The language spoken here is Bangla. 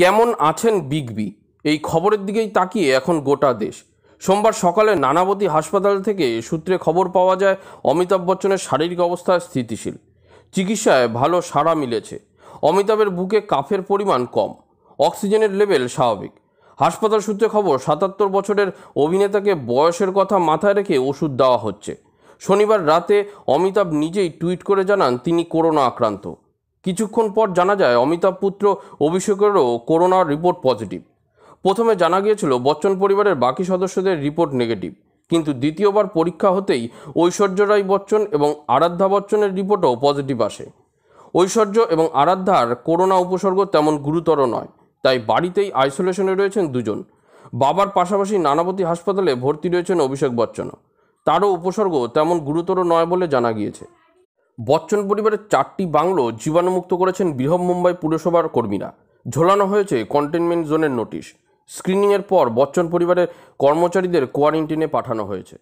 কেমন আছেন বিগ বি এই খবরের দিকেই তাকিয়ে এখন গোটা দেশ সোমবার সকালে নানাবতী হাসপাতাল থেকে সূত্রে খবর পাওয়া যায় অমিতাভ বচ্চনের শারীরিক অবস্থা স্থিতিশীল চিকিৎসায় ভালো সাড়া মিলেছে অমিতাভের বুকে কাফের পরিমাণ কম অক্সিজেনের লেভেল স্বাভাবিক হাসপাতাল সূত্রে খবর সাতাত্তর বছরের অভিনেতাকে বয়সের কথা মাথায় রেখে ওষুধ দেওয়া হচ্ছে শনিবার রাতে অমিতাভ নিজেই টুইট করে জানান তিনি করোনা আক্রান্ত কিছুক্ষণ পর জানা যায় অমিতাভ পুত্র অভিষেকেরও করোনা রিপোর্ট পজিটিভ প্রথমে জানা গিয়েছিল বচ্চন পরিবারের বাকি সদস্যদের রিপোর্ট নেগেটিভ কিন্তু দ্বিতীয়বার পরীক্ষা হতেই ঐশ্বর্য রায় বচ্চন এবং আরাধ্যা বচ্চনের রিপোর্টও পজিটিভ আসে ঐশ্বর্য এবং আরাধ্যার করোনা উপসর্গ তেমন গুরুতর নয় তাই বাড়িতেই আইসোলেশনে রয়েছেন দুজন বাবার পাশাপাশি নানাবতী হাসপাতালে ভর্তি রয়েছেন অভিষেক বচ্চনও তারও উপসর্গ তেমন গুরুতর নয় বলে জানা গিয়েছে বচ্চন পরিবারের চারটি বাংলো জীবাণুমুক্ত করেছেন বৃহৎ মুম্বাই পুরসভার কর্মীরা ঝোলানো হয়েছে কন্টেনমেন্ট জোনের নোটিশ স্ক্রিনিংয়ের পর বচ্চন পরিবারের কর্মচারীদের কোয়ারেন্টিনে পাঠানো হয়েছে